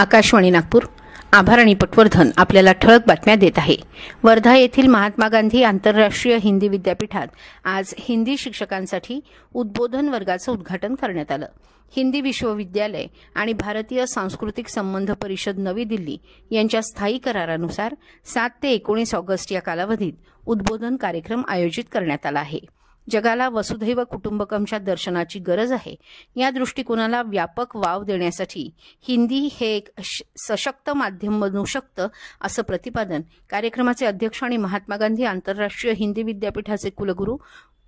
आकाशवाणी नागपूर आभार आणि पटवर्धन आपल्याला ठळक बातम्या देत आहे वर्धा येथील महात्मा गांधी आंतरराष्ट्रीय हिंदी विद्यापीठात आज हिंदी शिक्षकांसाठी उद्बोधन वर्गाचं उद्घाटन करण्यात आलं हिंदी विश्वविद्यालय आणि भारतीय सांस्कृतिक संबंध परिषद नवी दिल्ली यांच्या स्थायी करारानुसार सात ते एकोणीस ऑगस्ट या कालावधीत उद्बोधन कार्यक्रम आयोजित करण्यात आला आहे जगाला वसुधैव कुटुंबकमच्या दर्शनाची गरज आहे या दृष्टिकोनाला व्यापक वाव देण्यासाठी हिंदी हे एक सशक्त माध्यम बनू शकतं असं प्रतिपादन कार्यक्रमाचे अध्यक्ष आणि महात्मा गांधी आंतरराष्ट्रीय हिंदी विद्यापीठाचे कुलगुरू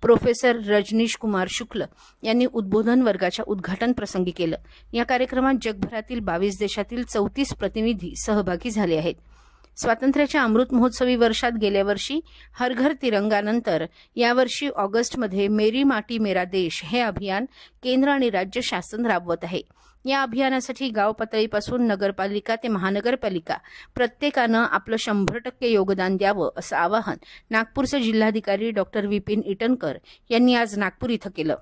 प्रोफेसर रजनीश कुमार शुक्ल यांनी उद्बोधन वर्गाच्या उद्घाटन प्रसंगी केलं या कार्यक्रमात जगभरातील बावीस देशातील चौतीस प्रतिनिधी सहभागी झाले आहेत स्वातंत्र्याच्या अमृत महोत्सवी वर्षात गेल्या वर्षी हर घर तिरंगानंतर यावर्षी ऑगस्टमध्ये मेरी माटी मेरा देश हे अभियान केंद्र आणि राज्य शासन राबवत आहे या अभियानासाठी गाव पातळीपासून नगरपालिका ते महानगरपालिका प्रत्येकानं आपलं शंभर टक्के योगदान द्यावं असं आवाहन नागपूरचे जिल्हाधिकारी डॉक्टर विपिन इटनकर यांनी आज नागपूर इथं केलं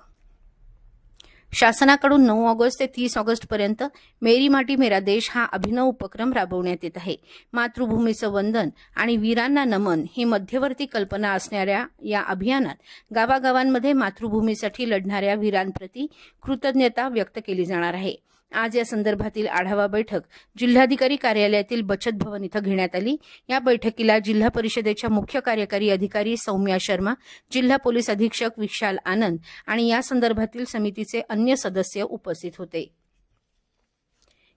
शासनाकडून नऊ ऑगस्ट ते तीस ऑगस्ट पर्यंत मेरी माटी मेरा देश हा अभिनव उपक्रम राबवण्यात येत आहे मातृभूमीचं वंदन आणि वीरांना नमन ही मध्यवर्ती कल्पना असणाऱ्या या अभियानात गावागावांमध्ये मातृभूमीसाठी लढणाऱ्या वीरांप्रती कृतज्ञता व्यक्त केली जाणार आहे आज या संदर्भातील आढावा बैठक जिल्हाधिकारी कार्यालयातील बचत भवन इथं घेण्यात आली या बैठकीला जिल्हा परिषदेच्या मुख्य कार्यकारी अधिकारी सौम्या शर्मा जिल्हा पोलीस अधीक्षक विशाल आनंद आणि या संदर्भातील समितीचे अन्य सदस्य उपस्थित होते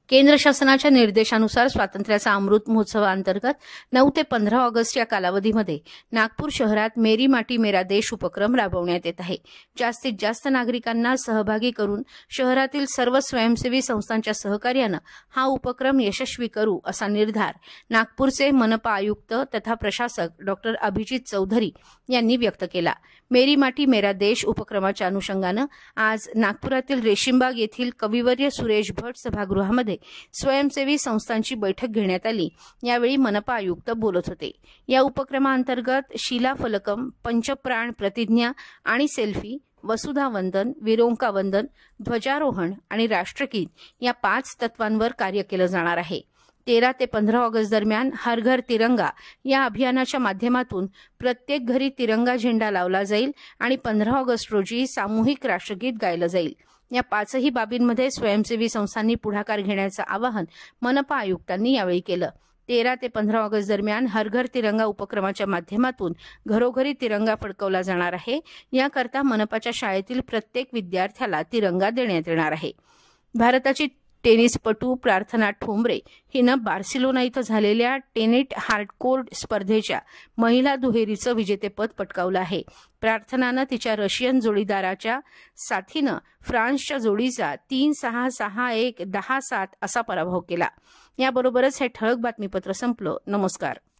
केंद्र शासनाच्या निर्देशानुसार स्वातंत्र्याचा अमृत महोत्सवाअंतर्गत नऊ ते पंधरा ऑगस्ट या कालावधीमध्ये नागपूर शहरात मेरी माटी मेरा देश उपक्रम राबवण्यात येत आहे जास्तीत जास्त नागरिकांना सहभागी करून शहरातील सर्व स्वयंसेवी संस्थांच्या सहकार्यानं हा उपक्रम यशस्वी करू असा निर्धार नागपूरचे मनपा आयुक्त तथा प्रशासक डॉक्टर अभिजित चौधरी यांनी व्यक्त केला मेरी माटी मेरा देश उपक्रमाच्या अनुषंगानं आज नागपुरातील रेशीमबाग येथील कविवर्य सुरेश भट सभागृहामध्ये स्वयंसेवी संस्थांची बैठक घेण्यात आली यावेळी मनपा आयुक्त बोलत होते या उपक्रमाअंतर्गत शिला फलकम पंचप्राण प्रतिज्ञा आणि सेल्फी वसुधा वंदन विरोंका वंदन ध्वजारोहण आणि राष्ट्रगीत या पाच तत्वांवर कार्य केलं जाणार आहे तेरा ते पंधरा ऑगस्ट दरम्यान हर घर तिरंगा या अभियानाच्या माध्यमातून प्रत्येक घरी तिरंगा झेंडा लावला जाईल आणि पंधरा ऑगस्ट रोजी सामूहिक राष्ट्रगीत गायलं जाईल या पाचही बाबींमध्ये स्वयंसेवी संस्थांनी पुढाकार घेण्याचं आवाहन मनपा आयुक्तांनी यावेळी केलं तेरा ते पंधरा ऑगस्ट दरम्यान हर घर तिरंगा उपक्रमाच्या माध्यमातून घरोघरी तिरंगा फडकवला जाणार आहे याकरता मनपाच्या शाळेतील प्रत्येक विद्यार्थ्याला तिरंगा देण्यात येणार आहे भारताची टेनिसपटू प्रार्थना ठोंबरे हिनं बार्सिलोना इथं झालेल्या टेनिट हार्डकोर्ट स्पर्धेच्या महिला दुहेरीचं विजेतेपद पटकावलं आहे प्रार्थनानं तिच्या रशियन जोडीदाराच्या साथीनं फ्रान्सच्या जोडीचा तीन सहा सहा एक दहा सात असा पराभव केला याबरोबरच हे ठळक बातमीपत्र संपलं नमस्कार